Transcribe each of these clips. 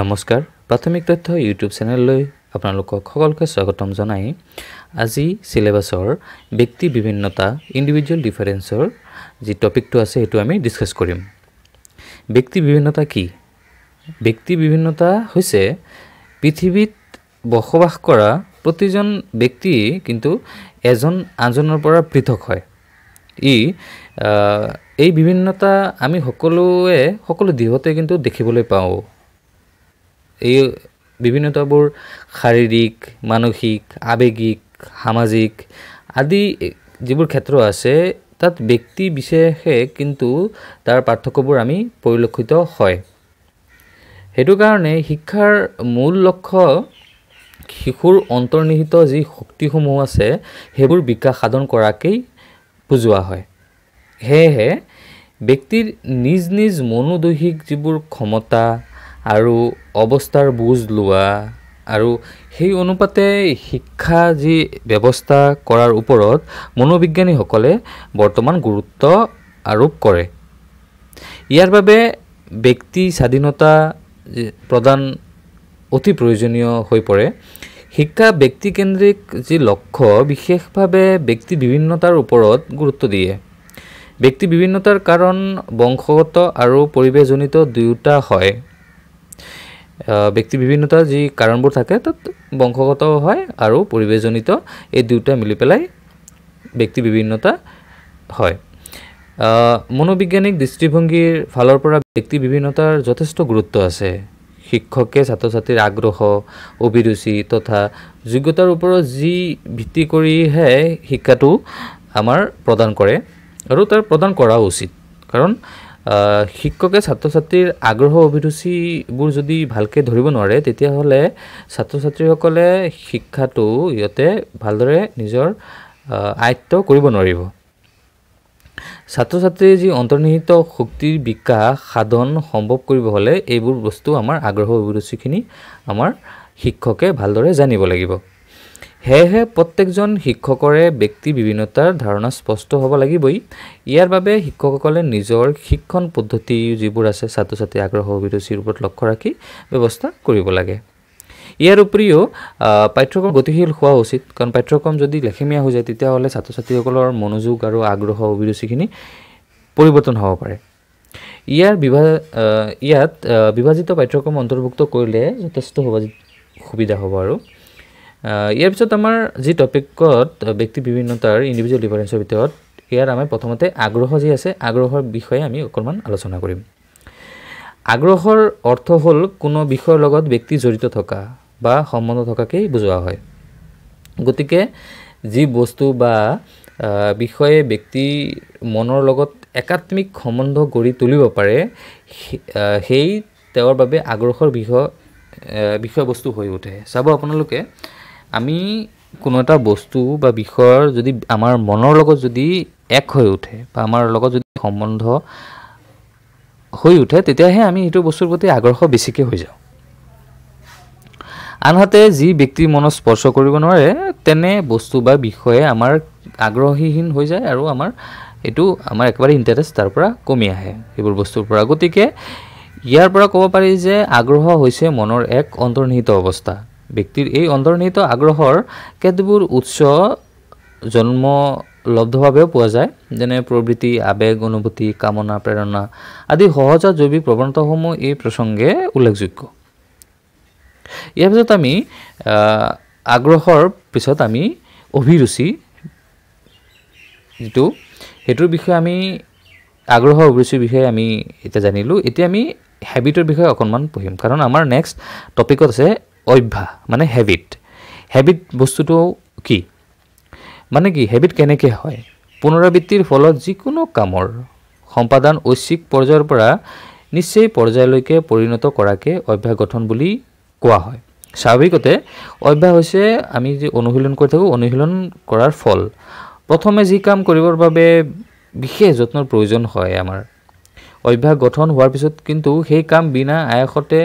নমস্কাৰ প্ৰাথমিক তথ্য ইউটিউব চেনেললৈ আপোনালোকক সকলোকে স্বাগতম জনাই আজি চিলেবাছৰ ব্যক্তি বিভিন্নতা ইণ্ডিভিজুৱেল ডিফাৰেঞ্চৰ যি টপিকটো আছে সেইটো আমি ডিছকাছ কৰিম ব্যক্তি বিভিন্নতা কি ব্যক্তি বিভিন্নতা হৈছে পৃথিৱীত বসবাস কৰা প্ৰতিজন ব্যক্তি কিন্তু এজন আনজনৰ পৰা পৃথক হয় ই এই বিভিন্নতা আমি সকলোৱে সকলো দিশতে কিন্তু দেখিবলৈ পাওঁ এই বিভিন্নতাবোৰ শাৰীৰিক মানসিক আৱেগিক সামাজিক আদি যিবোৰ ক্ষেত্ৰ আছে তাত ব্যক্তি বিশেষে কিন্তু তাৰ পাৰ্থক্যবোৰ আমি পৰিলক্ষিত হয় সেইটো কাৰণে শিক্ষাৰ মূল লক্ষ্য শিশুৰ অন্তৰ্নিহিত যি শক্তিসমূহ আছে সেইবোৰ বিকাশ সাধন কৰাকেই বুজোৱা হয় সেয়েহে ব্যক্তিৰ নিজ নিজ মনোদৈহিক যিবোৰ ক্ষমতা আৰু অৱস্থাৰ বুজ লোৱা আৰু সেই অনুপাতে শিক্ষা যি ব্যৱস্থা কৰাৰ ওপৰত মনোবিজ্ঞানীসকলে বৰ্তমান গুৰুত্ব আৰোপ কৰে ইয়াৰ বাবে ব্যক্তি স্বাধীনতা প্ৰদান অতি প্ৰয়োজনীয় হৈ পৰে শিক্ষা ব্যক্তিকেন্দ্ৰিক যি লক্ষ্য বিশেষভাৱে ব্যক্তি বিভিন্নতাৰ ওপৰত গুৰুত্ব দিয়ে ব্যক্তি বিভিন্নতাৰ কাৰণ বংশগত আৰু পৰিৱেশজনিত দুয়োটা হয় ব্যক্তি বিভিন্নতাৰ যি কাৰণবোৰ থাকে তাত বংশগত হয় আৰু পৰিৱেশজনিত এই দুয়োটা মিলি পেলাই ব্যক্তি বিভিন্নতা হয় মনোবিজ্ঞানিক দৃষ্টিভংগীৰ ফালৰ পৰা ব্যক্তি বিভিন্নতাৰ যথেষ্ট গুৰুত্ব আছে শিক্ষকে ছাত্ৰ ছাত্ৰীৰ আগ্ৰহ অভিৰুচি তথা যোগ্যতাৰ ওপৰত যি ভিত্তি কৰিহে শিক্ষাটো আমাৰ প্ৰদান কৰে আৰু তাৰ প্ৰদান কৰাও উচিত কাৰণ শিক্ষকে ছাত্ৰ ছাত্ৰীৰ আগ্ৰহ অভিৰুচিবোৰ যদি ভালকৈ ধৰিব নোৱাৰে তেতিয়াহ'লে ছাত্ৰ ছাত্ৰীসকলে শিক্ষাটো ইয়াতে ভালদৰে নিজৰ আয়ত্ব কৰিব নোৱাৰিব ছাত্ৰ ছাত্ৰীৰ যি অন্তৰ্নিহিত শক্তিৰ বিকাশ সাধন সম্ভৱ কৰিব হ'লে এইবোৰ বস্তু আমাৰ আগ্ৰহ অভিৰুচিখিনি আমাৰ শিক্ষকে ভালদৰে জানিব লাগিব সেয়েহে প্ৰত্যেকজন শিক্ষকৰে ব্যক্তি বিভিন্নতাৰ ধাৰণা স্পষ্ট হ'ব লাগিবই ইয়াৰ বাবে শিক্ষকসকলে নিজৰ শিক্ষণ পদ্ধতি যিবোৰ আছে ছাত্ৰ ছাত্ৰীৰ আগ্ৰহ অভিৰুচিৰ ওপৰত লক্ষ্য ৰাখি ব্যৱস্থা কৰিব লাগে ইয়াৰ উপৰিও পাঠ্যক্ৰম গতিশীল হোৱা উচিত কাৰণ পাঠ্যক্ৰম যদি লেখেমীয়া হৈ যায় তেতিয়াহ'লে ছাত্ৰ ছাত্ৰীসকলৰ মনোযোগ আৰু আগ্ৰহ অভিৰুচিখিনি পৰিৱৰ্তন হ'ব পাৰে ইয়াৰ বিভা ইয়াত বিভাজিত পাঠ্যক্ৰম অন্তৰ্ভুক্ত কৰিলে যথেষ্ট সুবিধা হ'ব আৰু ইয়াৰ পিছত আমাৰ যি টপিকত ব্যক্তি বিভিন্নতাৰ ইণ্ডিভিজুৱেল ডিফাৰেঞ্চৰ ভিতৰত ইয়াৰ আমাৰ প্ৰথমতে আগ্ৰহ যি আছে আগ্ৰহৰ বিষয়ে আমি অকণমান আলোচনা কৰিম আগ্ৰহৰ অৰ্থ হ'ল কোনো বিষয়ৰ লগত ব্যক্তি জড়িত থকা বা সম্বন্ধ থকাকেই বুজোৱা হয় গতিকে যি বস্তু বা বিষয়ে ব্যক্তিৰ মনৰ লগত একাত্মিক সম্বন্ধ গঢ়ি তুলিব পাৰে সেই তেওঁৰ বাবে আগ্ৰহৰ বিষয় বিষয়বস্তু হৈ উঠে চাব আপোনালোকে আমি কোনো এটা বস্তু বা বিষয়ৰ যদি আমাৰ মনৰ লগত যদি এক হৈ উঠে বা আমাৰ লগত যদি সম্বন্ধ হৈ উঠে তেতিয়াহে আমি সেইটো বস্তুৰ প্ৰতি আগ্ৰহ বেছিকৈ হৈ যাওঁ আনহাতে যি ব্যক্তি মনত স্পৰ্শ কৰিব নোৱাৰে তেনে বস্তু বা বিষয়ে আমাৰ আগ্ৰহীহীন হৈ যায় আৰু আমাৰ এইটো আমাৰ একেবাৰে ইণ্টাৰেষ্ট তাৰ পৰা কমি আহে সেইবোৰ বস্তুৰ পৰা গতিকে ইয়াৰ পৰা ক'ব পাৰি যে আগ্ৰহ হৈছে মনৰ এক অন্তৰ্নিহিত অৱস্থা ব্যক্তিৰ এই অন্তৰ্নিহিত আগ্ৰহৰ কেতবোৰ উৎস জন্মলব্ধভাৱেও পোৱা যায় যেনে প্ৰবৃত্তি আৱেগ অনুভূতি কামনা প্ৰেৰণা আদি সহজ জৈৱিক প্ৰৱণতাসমূহ এই প্ৰসংগে উল্লেখযোগ্য ইয়াৰ পিছত আমি আগ্ৰহৰ পিছত আমি অভিৰুচি যিটো সেইটোৰ বিষয়ে আমি আগ্ৰহ অভিৰুচিৰ বিষয়ে আমি এতিয়া জানিলোঁ এতিয়া আমি হেবিটৰ বিষয়ে অকণমান পঢ়িম কাৰণ আমাৰ নেক্সট টপিকত আছে অভ্যাস মানে হেবিট হেবিট বস্তুটো কি মানে কি হেবিট কেনেকৈ হয় পুনৰাবৃত্তিৰ ফলত যিকোনো কামৰ সম্পাদন ঐচ্ছিক পৰ্যায়ৰ পৰা নিশ্চয় পৰ্যায়লৈকে পৰিণত কৰাকে অভ্যাস গঠন বুলি কোৱা হয় স্বাভাৱিকতে অভ্যাস হৈছে আমি যি অনুশীলন কৰি থাকোঁ অনুশীলন কৰাৰ ফল প্ৰথমে যি কাম কৰিবৰ বাবে বিশেষ যত্নৰ প্ৰয়োজন হয় আমাৰ অভ্যাস গঠন হোৱাৰ পিছত কিন্তু সেই কাম বিনা আয়াসতে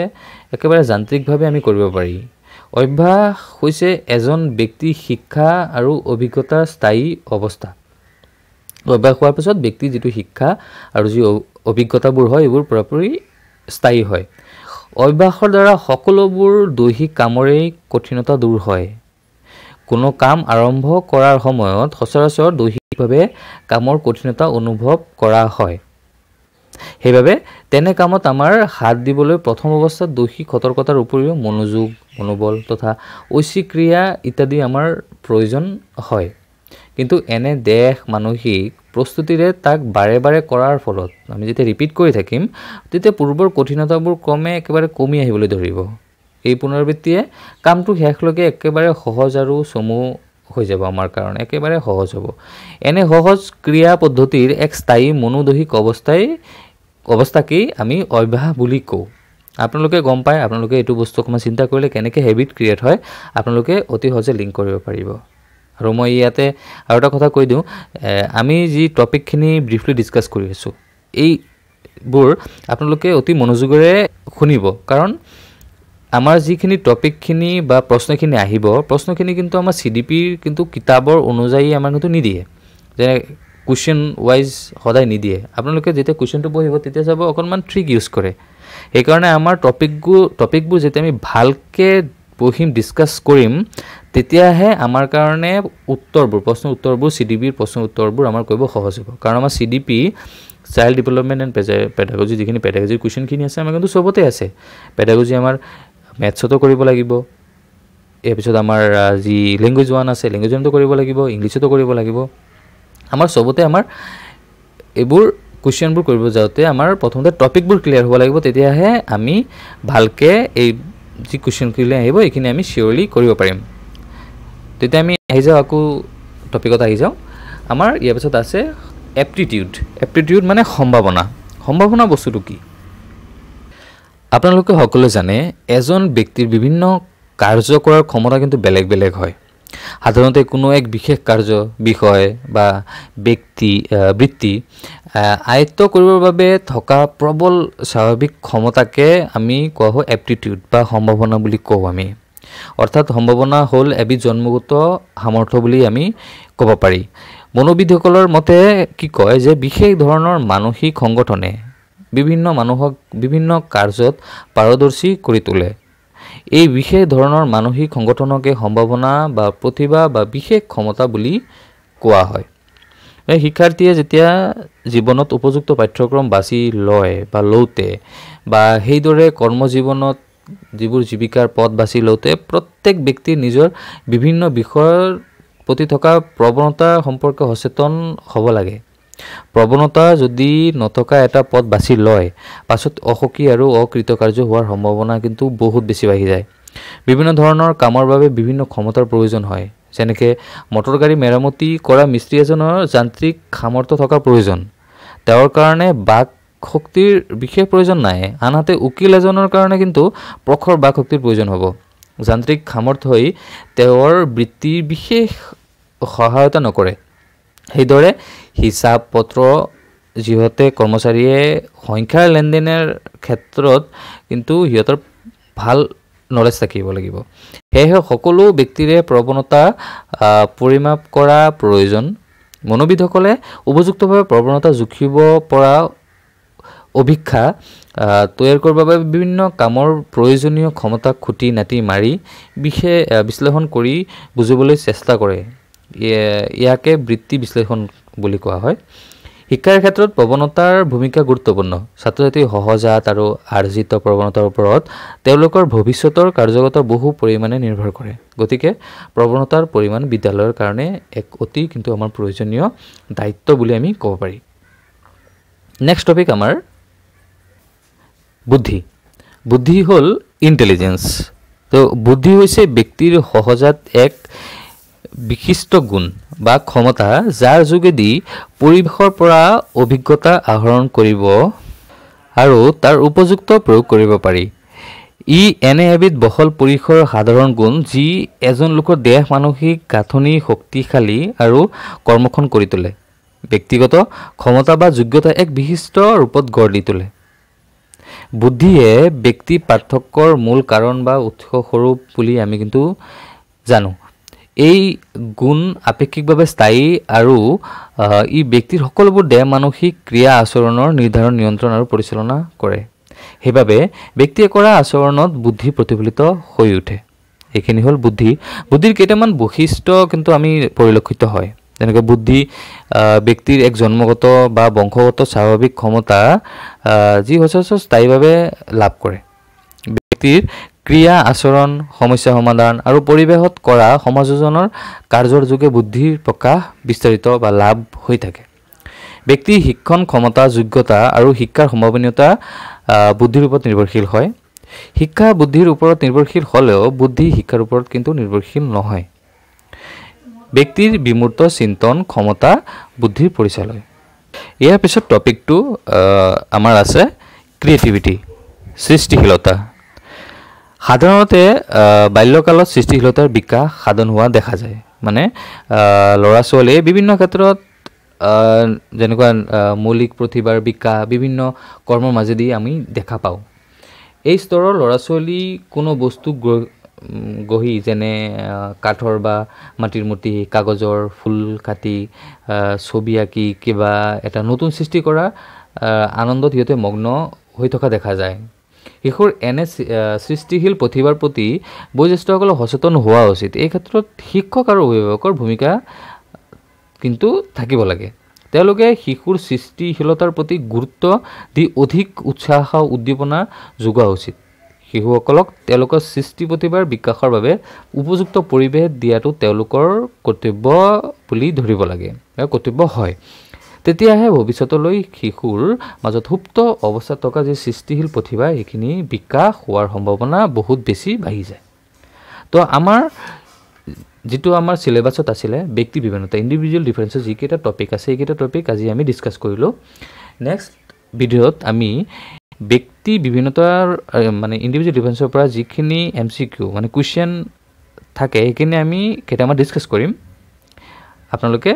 একেবাৰে যান্ত্ৰিকভাৱে আমি কৰিব পাৰি অভ্যাস হৈছে এজন ব্যক্তিৰ শিক্ষা আৰু অভিজ্ঞতাৰ স্থায়ী অৱস্থা অভ্যাস হোৱাৰ পিছত ব্যক্তিৰ যিটো শিক্ষা আৰু যি অভিজ্ঞতাবোৰ হয় এইবোৰ পূৰাপুৰি স্থায়ী হয় অভ্যাসৰ দ্বাৰা সকলোবোৰ দৈহিক কামৰেই কঠিনতা দূৰ হয় কোনো কাম আৰম্ভ কৰাৰ সময়ত সচৰাচৰ দৈহিকভাৱে কামৰ কঠিনতা অনুভৱ কৰা হয় সেইবাবে তেনে কামত আমাৰ হাত দিবলৈ প্ৰথম অৱস্থাত দৈহিক সতৰ্কতাৰ উপৰিও মনোযোগ মনোবল তথা ঐচ্ছিক ক্ৰিয়া ইত্যাদি আমাৰ প্ৰয়োজন হয় কিন্তু এনে দেশ মানসিক প্ৰস্তুতিৰে তাক বাৰে বাৰে কৰাৰ ফলত আমি যেতিয়া ৰিপিট কৰি থাকিম তেতিয়া পূৰ্বৰ কঠিনতাবোৰ ক্ৰমে একেবাৰে কমি আহিবলৈ ধৰিব এই পুনৰাবৃত্তিয়ে কামটো শেষলৈকে একেবাৰে সহজ আৰু চমু হৈ যাব আমাৰ কাৰণে একেবাৰে সহজ হ'ব এনে সহজ ক্ৰিয়া পদ্ধতিৰ এক স্থায়ী মনোদৈহিক অৱস্থাই অৱস্থাকেই আমি অভ্যাস বুলি কওঁ আপোনালোকে গম পায় আপোনালোকে এইটো বস্তু অকণমান চিন্তা কৰিলে কেনেকৈ হেবিট ক্ৰিয়েট হয় আপোনালোকে অতি সহজে লিংক কৰিব পাৰিব আৰু মই ইয়াতে আৰু এটা কথা কৈ দিওঁ আমি যি টপিকখিনি ব্ৰিফলি ডিছকাছ কৰি আছোঁ এইবোৰ আপোনালোকে অতি মনোযোগেৰে শুনিব কাৰণ আমাৰ যিখিনি টপিকখিনি বা প্ৰশ্নখিনি আহিব প্ৰশ্নখিনি কিন্তু আমাৰ চি ডি পিৰ কিন্তু কিতাপৰ অনুযায়ী আমাৰ কিন্তু নিদিয়ে যেনে কুৱেশ্যন ৱাইজ সদায় নিদিয়ে আপোনালোকে যেতিয়া কুৱেশ্যনটো পঢ়িব তেতিয়া চাব অকণমান ট্ৰিক ইউজ কৰে সেইকাৰণে আমাৰ টপিকবোৰ টপিকবোৰ যেতিয়া আমি ভালকৈ পঢ়িম ডিছকাছ কৰিম তেতিয়াহে আমাৰ কাৰণে উত্তৰবোৰ প্ৰশ্ন উত্তৰবোৰ চি ডি পিৰ প্ৰশ্ন উত্তৰবোৰ আমাৰ কৰিব সহজ হ'ব কাৰণ আমাৰ C D P child development and পেজা পেডাগজি যিখিনি পেডাগজিৰ কুৱেশ্যনখিনি আছে আমাৰ কিন্তু চবতে আছে পেডাগজি আমাৰ মেথছতো কৰিব লাগিব ইয়াৰ পিছত আমাৰ যি লেংগুৱেজ ওৱান আছে লেংগুৱেজ ওৱানটো কৰিব লাগিব ইংলিছতো কৰিব লাগিব আমাৰ সবতে আমাৰ এইবোৰ কুৱেশ্যনবোৰ কৰিব যাওঁতে আমাৰ প্ৰথমতে টপিকবোৰ ক্লিয়াৰ হ'ব লাগিব তেতিয়াহে আমি ভালকৈ এই যি কুৱেশ্যনখিনি আহিব এইখিনি আমি চিয়'ৰলি কৰিব পাৰিম তেতিয়া আমি আহি যাওঁ আকৌ টপিকত আহি যাওঁ আমাৰ ইয়াৰ পিছত আছে এপটিটিউড এপটিটিউড মানে সম্ভাৱনা সম্ভাৱনা বস্তুটো কি আপোনালোকে সকলোৱে জানে এজন ব্যক্তিৰ বিভিন্ন কাৰ্য কৰাৰ ক্ষমতা কিন্তু বেলেগ বেলেগ হয় সাধাৰণতে কোনো এক বিশেষ কাৰ্য বিষয় বা ব্যক্তি বৃত্তি আয়ত্ব কৰিবৰ বাবে থকা প্ৰবল স্বাভাৱিক ক্ষমতাকে আমি কোৱা হয় এপ্টিটিউড বা সম্ভাৱনা বুলি কওঁ আমি অৰ্থাৎ সম্ভাৱনা হ'ল এবিধ জন্মগত সামৰ্থ বুলি আমি ক'ব পাৰি মনোবিদসকলৰ মতে কি কয় যে বিশেষ ধৰণৰ মানসিক সংগঠনে বিভিন্ন মানুহক বিভিন্ন কাৰ্যত পাৰদৰ্শী কৰি তোলে এই বিশেষ ধৰণৰ মানসিক সংগঠনকে সম্ভাৱনা বা প্ৰতিভা বা বিশেষ ক্ষমতা বুলি কোৱা হয় এই শিক্ষাৰ্থীয়ে যেতিয়া জীৱনত উপযুক্ত পাঠ্যক্ৰম বাছি লয় বা লওঁতে বা সেইদৰে কৰ্মজীৱনত যিবোৰ জীৱিকাৰ পথ বাছি লওঁতে প্ৰত্যেক ব্যক্তিৰ নিজৰ বিভিন্ন বিষয়ৰ প্ৰতি থকা প্ৰৱণতা সম্পৰ্কে সচেতন হ'ব লাগে প্ৰৱণতা যদি নথকা এটা পদ বাছি লয় পাছত অসুখী আৰু অকৃতকাৰ্য হোৱাৰ সম্ভাৱনা কিন্তু বহুত বেছি বাঢ়ি যায় বিভিন্ন ধৰণৰ কামৰ বাবে বিভিন্ন ক্ষমতাৰ প্ৰয়োজন হয় যেনেকৈ মটৰ গাড়ী মেৰামতি কৰা মিস্ত্ৰী এজনৰ যান্ত্ৰিক সামৰ্থ থকাৰ প্ৰয়োজন তেওঁৰ কাৰণে বাক শক্তিৰ বিশেষ প্ৰয়োজন নাই আনহাতে উকিল এজনৰ কাৰণে কিন্তু প্ৰখৰ বাক শক্তিৰ প্ৰয়োজন হ'ব যান্ত্ৰিক হৈ তেওঁৰ বৃত্তিৰ বিশেষ সহায়তা নকৰে সেইদৰে হিচাপ পত্ৰ যিহেতু কৰ্মচাৰীয়ে সংখ্যাৰ লেনদেনৰ ক্ষেত্ৰত কিন্তু সিহঁতৰ ভাল নলেজ থাকিব লাগিব সেয়েহে সকলো ব্যক্তিৰে প্ৰৱণতা পৰিমাপ কৰা প্ৰয়োজন মনোবিদসকলে উপযুক্তভাৱে প্ৰৱণতা জুখিব পৰা অভিক্ষা তৈয়াৰ কৰিবৰ বাবে বিভিন্ন কামৰ প্ৰয়োজনীয় ক্ষমতা খুটি নাতি মাৰি বিশেষ বিশ্লেষণ কৰি বুজিবলৈ চেষ্টা কৰে ইয়াকে বৃত্তি বিশ্লেষণ বুলি কোৱা হয় শিক্ষাৰ ক্ষেত্ৰত প্ৰৱণতাৰ ভূমিকা গুৰুত্বপূৰ্ণ ছাত্ৰ ছাত্ৰীৰ সহজাত আৰু আৰ্জিত প্ৰৱণতাৰ ওপৰত তেওঁলোকৰ ভৱিষ্যতৰ কাৰ্যগত বহু পৰিমাণে নিৰ্ভৰ কৰে গতিকে প্ৰৱণতাৰ পৰিমাণ বিদ্যালয়ৰ কাৰণে এক অতি কিন্তু আমাৰ প্ৰয়োজনীয় দায়িত্ব বুলি আমি ক'ব পাৰি নেক্সট টপিক আমাৰ বুদ্ধি বুদ্ধি হ'ল ইণ্টেলিজেঞ্চ তো বুদ্ধি হৈছে ব্যক্তিৰ সহজাত এক বিশিষ্ট গুণ বা ক্ষমতা যাৰ যোগেদি পৰিৱেশৰ পৰা অভিজ্ঞতা আহৰণ কৰিব আৰু তাৰ উপযুক্ত প্ৰয়োগ কৰিব পাৰি ই এনে এবিধ বহল পৰিসৰৰ সাধাৰণ গুণ যি এজন লোকৰ দেহ মানসিক গাঁথনি শক্তিশালী আৰু কৰ্মক্ষণ কৰি তোলে ব্যক্তিগত ক্ষমতা বা যোগ্যতা এক বিশিষ্ট ৰূপত গঢ় দি তোলে বুদ্ধিয়ে ব্যক্তি পাৰ্থক্যৰ মূল কাৰণ বা উৎসস্বৰূপ বুলি আমি কিন্তু জানো এই গুণ আপেক্ষিকভাৱে স্থায়ী আৰু ই ব্যক্তিৰ সকলোবোৰ দেহ মানসিক ক্ৰিয়া আচৰণৰ নিৰ্ধাৰণ নিয়ন্ত্ৰণ আৰু পৰিচালনা কৰে সেইবাবে ব্যক্তিয়ে কৰা আচৰণত বুদ্ধি প্ৰতিফলিত হৈ উঠে এইখিনি হ'ল বুদ্ধি বুদ্ধিৰ কেইটামান বৈশিষ্ট্য কিন্তু আমি পৰিলক্ষিত হয় যেনেকৈ বুদ্ধি ব্যক্তিৰ এক জন্মগত বা বংশগত স্বাভাৱিক ক্ষমতা যি সচৰাচৰ স্থায়ীভাৱে লাভ কৰে ব্যক্তিৰ ক্ৰিয়া আচৰণ সমস্যা সমাধান আৰু পৰিৱেশত কৰা সমাযোজনৰ কাৰ্যৰ যোগে বুদ্ধিৰ প্ৰকাশ বিস্তাৰিত বা লাভ হৈ থাকে ব্যক্তিৰ শিক্ষণ ক্ষমতা যোগ্যতা আৰু শিক্ষাৰ সম্ভাৱনীয়তা বুদ্ধিৰ ওপৰত নিৰ্ভৰশীল হয় শিক্ষা বুদ্ধিৰ ওপৰত নিৰ্ভৰশীল হ'লেও বুদ্ধি শিক্ষাৰ ওপৰত কিন্তু নিৰ্ভৰশীল নহয় ব্যক্তিৰ বিমূৰ্ত চিন্তন ক্ষমতা বুদ্ধিৰ পৰিচালয় ইয়াৰ পিছত টপিকটো আমাৰ আছে ক্ৰিয়েটিভিটি সৃষ্টিশীলতা সাধাৰণতে বাল্যকালত সৃষ্টিশীলতাৰ বিকাশ সাধন হোৱা দেখা যায় মানে ল'ৰা ছোৱালীয়ে বিভিন্ন ক্ষেত্ৰত যেনেকুৱা মৌলিক প্ৰতিভাৰ বিকাশ বিভিন্ন কৰ্মৰ মাজেদি আমি দেখা পাওঁ এই স্তৰৰ ল'ৰা ছোৱালী কোনো বস্তু গঢ়ি যেনে কাঠৰ বা মাটিৰ মূৰ্তি কাগজৰ ফুল কাটি ছবি আঁকি কিবা এটা নতুন সৃষ্টি কৰা আনন্দত সিহঁতে মগ্ন হৈ থকা দেখা যায় শিশুৰ এনে সৃষ্টিশীল প্ৰতিভাৰ প্ৰতি বয়োজ্যেষ্ঠসকলক সচেতন হোৱা উচিত এই ক্ষেত্ৰত শিক্ষক আৰু অভিভাৱকৰ ভূমিকা কিন্তু থাকিব লাগে তেওঁলোকে শিশুৰ সৃষ্টিশীলতাৰ প্ৰতি গুৰুত্ব দি অধিক উৎসাহ উদ্দীপনা যোগোৱা উচিত শিশুসকলক তেওঁলোকৰ সৃষ্টি প্ৰতিভাৰ বিকাশৰ বাবে উপযুক্ত পৰিৱেশ দিয়াটো তেওঁলোকৰ কৰ্তব্য বুলি ধৰিব লাগে কৰ্তব্য হয় তেতিয়াহে ভৱিষ্যতলৈ শিশুৰ মাজত সুপ্ত অৱস্থাত থকা যি সৃষ্টিশীল প্ৰতিভা এইখিনি বিকাশ হোৱাৰ সম্ভাৱনা বহুত বেছি বাঢ়ি যায় তো আমাৰ যিটো আমাৰ চিলেবাছত আছিলে ব্যক্তি বিভিন্নতা ইণ্ডিভিজুৱেল ডিফাৰেঞ্চৰ যিকেইটা টপিক আছে এইকেইটা টপিক আজি আমি ডিছকাছ কৰিলোঁ নেক্সট ভিডিঅ'ত আমি ব্যক্তি বিভিন্নতাৰ মানে ইণ্ডিভিজুৱেল ডিফাৰেঞ্চৰ পৰা যিখিনি এম চি কিউ মানে কুৱেশ্যন থাকে সেইখিনি আমি কেইটামান ডিছকাছ কৰিম আপোনালোকে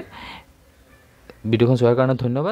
ভিডিওখন চোৱাৰ কাৰণে ধন্যবাদ